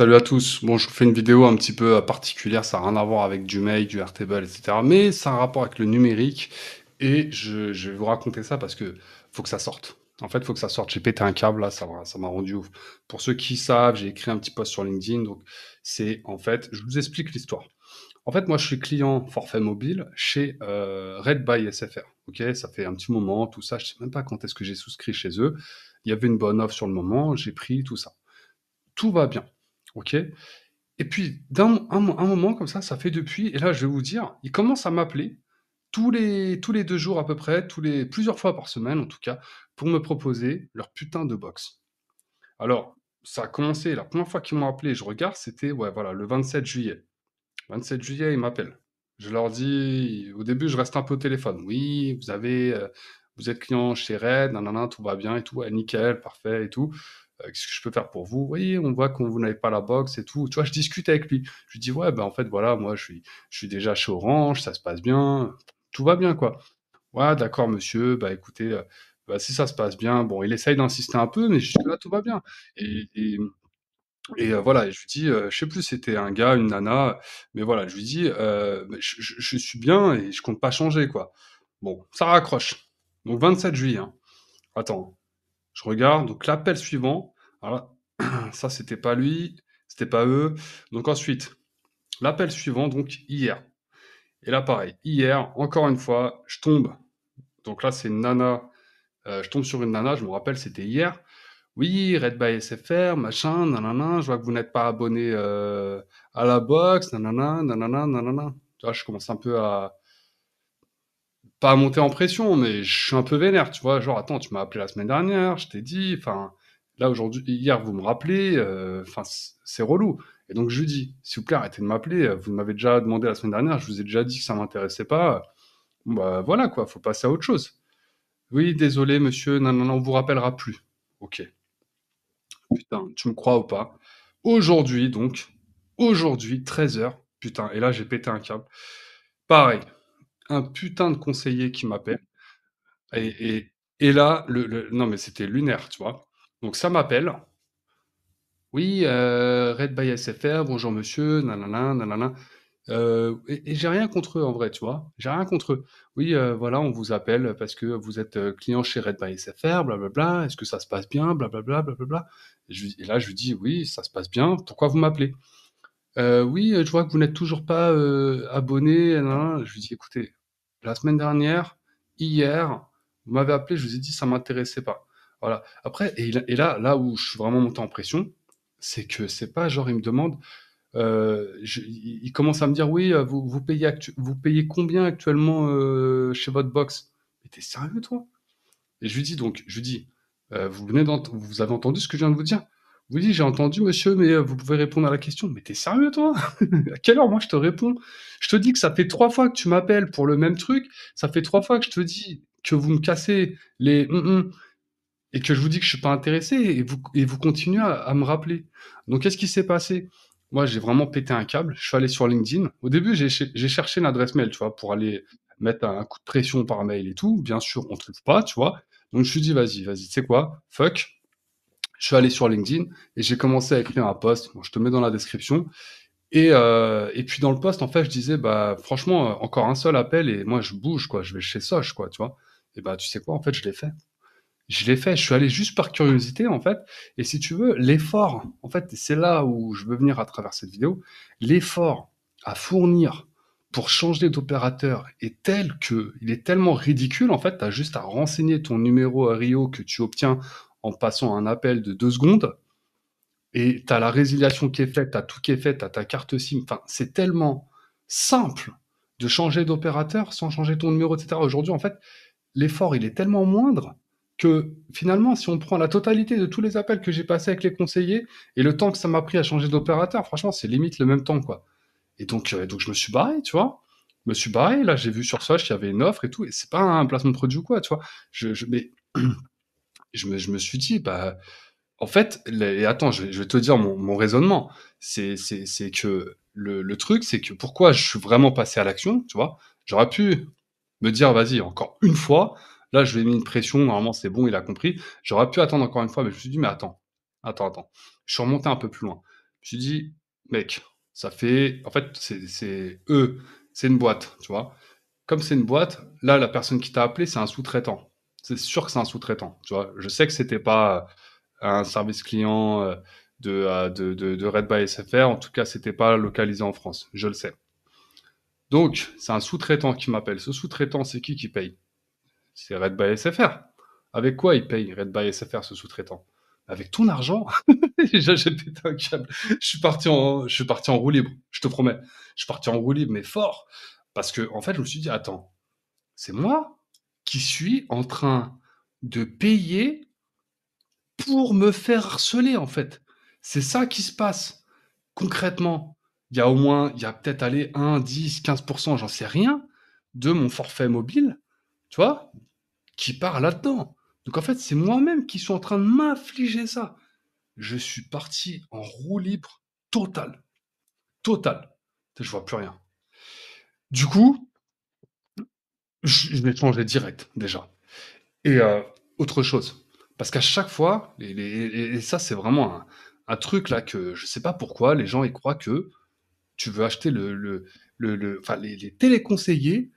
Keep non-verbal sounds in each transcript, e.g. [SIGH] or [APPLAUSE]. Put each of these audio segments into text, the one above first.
Salut à tous. Bon, je vous fais une vidéo un petit peu euh, particulière, ça n'a rien à voir avec du mail, du Airtable, etc. Mais ça un rapport avec le numérique et je, vais vous raconter ça parce que faut que ça sorte. En fait, faut que ça sorte. J'ai pété un câble là, ça m'a rendu ouf. Pour ceux qui savent, j'ai écrit un petit post sur LinkedIn. Donc, c'est en fait, je vous explique l'histoire. En fait, moi, je suis client forfait mobile chez euh, Red by SFR. Ok, ça fait un petit moment, tout ça. Je sais même pas quand est-ce que j'ai souscrit chez eux. Il y avait une bonne offre sur le moment, j'ai pris tout ça. Tout va bien. OK. Et puis, dans un, moment comme ça, ça fait depuis, et là, je vais vous dire, ils commencent à m'appeler tous les, tous les deux jours à peu près, tous les, plusieurs fois par semaine en tout cas, pour me proposer leur putain de box. Alors, ça a commencé, la première fois qu'ils m'ont appelé, je regarde, c'était voilà, le 27 juillet. 27 juillet, ils m'appellent. Je leur dis, au début, je reste un peu au téléphone. Oui, vous avez, euh, vous êtes client chez Red, nanana, tout va bien et tout, nickel, parfait et tout. Euh, qu'est-ce que je peux faire pour vous Oui, on voit qu'on vous n'avez pas la box et tout. Tu vois, je discute avec lui. Je lui dis, ouais, ben en fait, voilà, moi, je suis, je suis déjà chez Orange, ça se passe bien, tout va bien, quoi. Ouais, d'accord, monsieur, bah écoutez, euh, bah, si ça se passe bien, bon, il essaye d'insister un peu, mais jusque-là, tout va bien. Et, et, euh, voilà, je lui dis, je je sais plus, c'était un gars, une nana, mais voilà, je lui dis, je, suis bien et je compte pas changer, quoi. Bon, ça raccroche. Donc, 27 juillet. Hein. Attends, je regarde, donc l'appel suivant, voilà, [CLEARS THROAT] ça, c'était pas lui, c'était pas eux. Donc ensuite, l'appel suivant, donc hier. Et là, pareil, hier, encore une fois, je tombe. Donc là, c'est une nana. Euh, je tombe sur une nana, je me rappelle, c'était hier. Oui, Red by SFR, machin, nanana, je vois que vous n'êtes pas abonné euh, à la box, nanana, nanana, nanana. Tu vois, je commence un peu à. Pas à monter en pression, mais je suis un peu vénère, tu vois. Genre, attends, tu m'as appelé la semaine dernière, je t'ai dit, enfin. Là, aujourd'hui, hier, vous me rappelez, euh, enfin, c'est relou. Et donc, je lui dis, s'il vous plaît, arrêtez de m'appeler. Vous m'avez déjà demandé la semaine dernière, je vous ai déjà dit que ça ne m'intéressait pas. Bah, voilà, quoi, faut passer à autre chose. Oui, désolé, monsieur, non, non, non, on vous rappellera plus. Ok. Putain, tu me crois ou pas Aujourd'hui, donc, aujourd'hui, 13h, putain, et là, j'ai pété un câble. Pareil, un putain de conseiller qui m'appelle. Et, là, le, non, mais c'était lunaire, tu vois. Donc ça m'appelle. Oui, euh, Red by SFR, bonjour monsieur, nanana, nanana. Euh, et, j'ai rien contre eux en vrai, tu vois. J'ai rien contre eux. Oui, euh, voilà, on vous appelle parce que vous êtes client chez Red by SFR, blablabla. Est-ce que ça se passe bien, blablabla, blablabla. Et, et là, je lui dis, oui, ça se passe bien. Pourquoi vous m'appelez Oui, je vois que vous n'êtes toujours pas abonné. Je lui dis, écoutez, la semaine dernière, hier, vous m'avez appelé, je vous ai dit, ça m'intéressait pas. Voilà. Après, et, là, là où je suis vraiment monté en pression, c'est que c'est pas genre, il me demande, euh, il commence à me dire, oui, euh, vous, payez, vous payez combien actuellement euh, chez votre box Mais t'es sérieux, toi Et je lui dis donc, je lui dis, vous, venez vous avez entendu ce que je viens de vous dire Vous dites, j'ai entendu, monsieur, mais vous pouvez répondre à la question. Mais t'es sérieux, toi [LAUGHS] À quelle heure, moi, je te réponds Je te dis que ça fait trois fois que tu m'appelles pour le même truc, ça fait trois fois que je te dis que vous me cassez les... Mm, mm et que je vous dis que je suis pas intéressé et vous, et vous continuez à, me rappeler. Donc, qu'est-ce qui s'est passé Moi, j'ai vraiment pété un câble. Je suis allé sur LinkedIn. Au début, j'ai, cherché cherché l'adresse mail, tu vois, pour aller mettre un coup de pression par mail et tout. Bien sûr, on trouve pas, tu vois. Donc, je me suis dit, vas-y, vas-y, tu sais quoi Fuck. Je suis allé sur LinkedIn et j'ai commencé à écrire un post. je te mets dans la description. Et, euh, puis dans le poste, en fait, je disais, bah franchement, euh, encore un seul appel et moi je bouge, quoi, je vais chez Soch, quoi, tu vois. Et bah tu sais quoi, en fait, je l'ai fait je l'ai fait. Je suis allé juste par curiosité, en fait. Et si tu veux, l'effort, en fait, c'est là où je veux venir à travers cette vidéo, l'effort à fournir pour changer d'opérateur est tel que, il est tellement ridicule, en fait, tu as juste à renseigner ton numéro à Rio que tu obtiens en passant un appel de deux secondes. Et tu as la résiliation qui est faite, tu as tout qui est fait, tu as ta carte SIM. Enfin, c'est tellement simple de changer d'opérateur sans changer ton numéro, etc. Aujourd'hui, en fait, l'effort, il est tellement moindre que finalement, si on prend la totalité de tous les appels que j'ai passés avec les conseillers et le temps que ça m'a pris à changer d'opérateur, franchement, c'est limite le même temps, quoi. Et donc, euh, donc je me suis barré, tu vois. Je me suis barré. Là, j'ai vu sur Soch qu'il y avait une offre et tout. Et c'est pas un placement de produit quoi, tu vois. Je, mais [CLEARS THROAT] je me, suis dit, bah, en fait, et attends, je, vais te dire mon, mon raisonnement. C'est, c'est, que le, le, truc, c'est que pourquoi je suis vraiment passé à l'action, tu vois. J'aurais pu me dire, vas-y, encore une fois, Là, je lui ai mis une pression, normalement c'est bon, il a compris. J'aurais pu attendre encore une fois, mais je me suis dit, mais attends, attends, attends. Je suis remonté un peu plus loin. Je me suis dit, mec, ça fait. En fait, c'est eux, c'est une boîte, tu vois. Comme c'est une boîte, là, la personne qui t'a appelé, c'est un sous-traitant. C'est sûr que c'est un sous-traitant, tu vois. Je sais que c'était pas un service client euh, euh, de, de, Red by SFR. En tout cas, c'était pas localisé en France. Je le sais. Donc, c'est un sous-traitant qui m'appelle. Ce sous-traitant, c'est qui qui paye c'est Red SFR. Avec quoi ils payent Red SFR, ce sous-traitant Avec ton argent [LAUGHS] j'ai pété un câble. Je suis, parti en, je suis parti en roue libre, je te promets. Je suis parti en roue libre, mais fort. Parce que, en fait, je me suis dit, attends, c'est moi qui suis en train de payer pour me faire harceler, en fait. C'est ça qui se passe. Concrètement, il y a au moins, il y a peut-être allé 1, 10, 15%, j'en sais rien, de mon forfait mobile, tu vois, qui part là-dedans. Donc en fait, c'est moi-même qui suis en train de m'infliger ça. Je suis parti en roue libre totale. Totale. Je vois plus rien. Du coup, je, je direct déjà. Et euh, autre chose, parce qu'à chaque fois, et, ça c'est vraiment un, truc là que je ne sais pas pourquoi les gens y croient que tu veux acheter le, le, les, les téléconseillers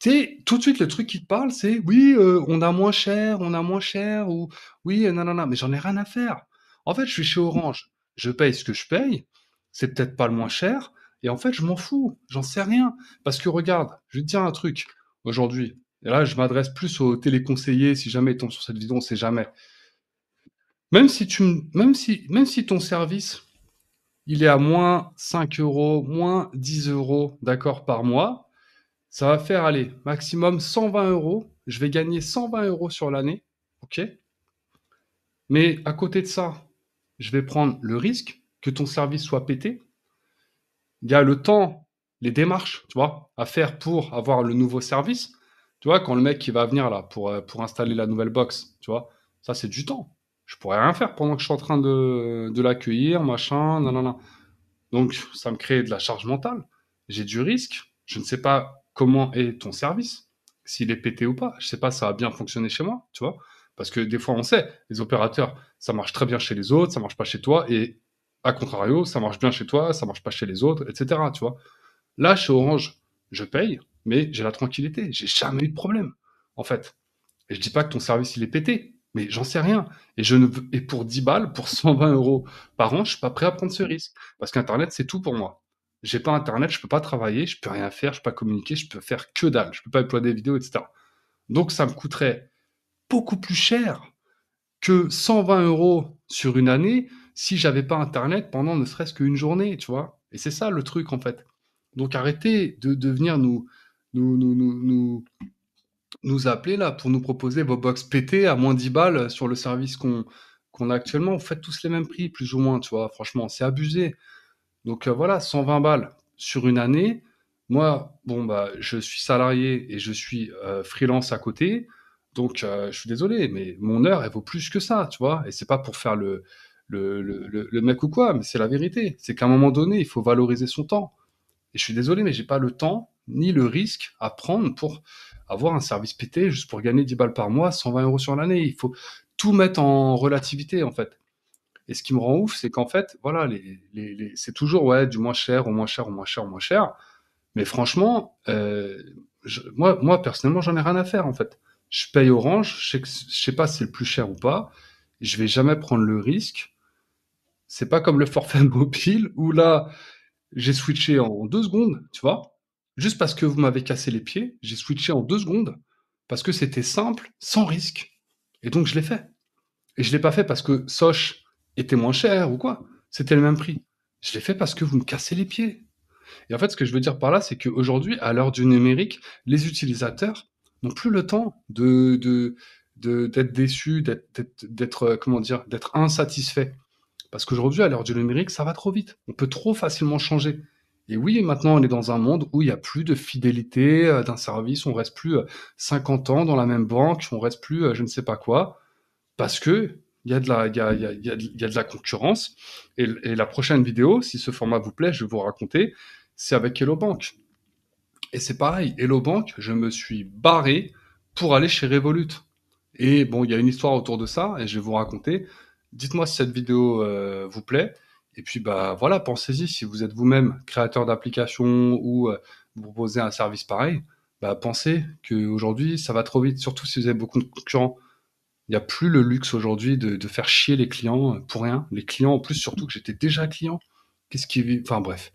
tu tout de suite, le truc qui te parle, c'est oui, euh, on a moins cher, on a moins cher, ou oui, euh, non, non, non, mais j'en ai rien à faire. En fait, je suis chez Orange, je paye ce que je paye, c'est peut-être pas le moins cher, et en fait, je m'en fous, j'en sais rien. Parce que regarde, je vais te dire un truc aujourd'hui, et là, je m'adresse plus aux téléconseillers, si jamais ils tombent sur cette vidéo, on sait jamais. Même si, tu, même si, même si ton service, il est à moins 5 euros, moins 10 euros, d'accord, par mois, ça va faire, allez, maximum 120 euros. Je vais gagner 120 euros sur l'année. OK Mais à côté de ça, je vais prendre le risque que ton service soit pété. Il y a le temps, les démarches, tu vois, à faire pour avoir le nouveau service. Tu vois, quand le mec qui va venir là pour, euh, pour installer la nouvelle box, tu vois, ça c'est du temps. Je pourrais rien faire pendant que je suis en train de, de l'accueillir, machin, nanana. Donc ça me crée de la charge mentale. J'ai du risque. Je ne sais pas comment est ton service, s'il est pété ou pas. Je sais pas, ça a bien fonctionné chez moi, tu vois. Parce que des fois, on sait, les opérateurs, ça marche très bien chez les autres, ça marche pas chez toi, et à contrario, ça marche bien chez toi, ça marche pas chez les autres, etc. Tu vois. Là, chez Orange, je paye, mais j'ai la tranquillité, j'ai jamais eu de problème, en fait. Et je dis pas que ton service il est pété, mais j'en sais rien. Et je ne et pour 10 balles, pour 120 euros par an, je suis pas prêt à prendre ce risque parce qu'Internet c'est tout pour moi j'ai pas internet, je peux pas travailler, je peux rien faire, je peux pas communiquer, je peux faire que dalle, je peux pas uploader des vidéos, etc. Donc ça me coûterait beaucoup plus cher que 120 euros sur une année si j'avais pas internet pendant ne serait-ce qu'une journée, tu vois. Et c'est ça le truc en fait. Donc arrêtez de, venir nous nous, nous, nous, nous, appeler là pour nous proposer vos box pété à moins 10 balles sur le service qu'on a actuellement. Vous faites tous les mêmes prix, plus ou moins, tu vois. Franchement, c'est abusé. Donc euh, voilà, 120 balles sur une année. Moi, bon, bah, je suis salarié et je suis euh, freelance à côté. Donc, euh, je suis désolé, mais mon heure, elle vaut plus que ça, tu vois. Et c'est pas pour faire le, le, mec ou quoi, mais c'est la vérité. C'est qu'à un moment donné, il faut valoriser son temps. Et je suis désolé, mais j'ai pas le temps ni le risque à prendre pour avoir un service pété juste pour gagner 10 balles par mois, 120 euros sur l'année. Il faut tout mettre en relativité, en fait. Et ce qui me rend ouf, c'est qu'en fait, voilà, les, c'est toujours ouais, du moins cher au moins cher au moins cher au moins cher. Mais franchement, euh, moi, moi, personnellement, j'en ai rien à faire en fait. Je paye Orange, je sais, sais pas si c'est le plus cher ou pas. Je vais jamais prendre le risque. C'est pas comme le forfait [LAUGHS] mobile où là, j'ai switché en deux secondes, tu vois. Juste parce que vous m'avez cassé les pieds, j'ai switché en deux secondes parce que c'était simple, sans risque. Et donc je l'ai fait. Et je l'ai pas fait parce que Soch, était moins cher ou quoi. C'était le même prix. Je l'ai fait parce que vous me cassez les pieds. Et en fait, ce que je veux dire par là, c'est qu'aujourd'hui, à l'heure du numérique, les utilisateurs n'ont plus le temps de, de, d'être déçus, d'être, d'être euh, comment dire, d'être insatisfaits. Parce qu'aujourd'hui, à l'heure du numérique, ça va trop vite. On peut trop facilement changer. Et oui, maintenant, on est dans un monde où il n'y a plus de fidélité euh, d'un service, on reste plus 50 euh, ans dans la même banque, on reste plus je ne sais pas quoi, parce que il y a de la, il y a, il y a, il y a de la concurrence. Et, la prochaine vidéo, si ce format vous plaît, je vais vous raconter, c'est avec Hello Bank. Et c'est pareil, Hello Bank, je me suis barré pour aller chez Revolut. Et bon, il y a une histoire autour de ça, et je vais vous raconter. Dites-moi si cette vidéo euh, vous plaît. Et puis, bah voilà, pensez-y, si vous êtes vous-même créateur d'application ou euh, vous proposez un service pareil, bah pensez qu'aujourd'hui, ça va trop vite, surtout si vous avez beaucoup de concurrents. Il n'y a plus le luxe aujourd'hui de, faire chier les clients euh, pour rien. Les clients, en plus, surtout que j'étais déjà client. Qu'est-ce qui. Enfin, bref.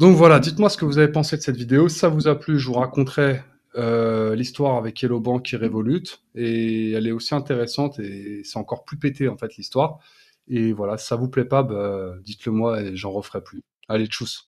Donc voilà, dites-moi ce que vous avez pensé de cette vidéo. Si ça vous a plu, je vous raconterai euh, l'histoire avec Hello Bank révolute. Et elle est aussi intéressante et c'est encore plus pété, en fait, l'histoire. Et voilà, si ça vous plaît pas, bah, dites-le moi et j'en referai plus. Allez, tchuss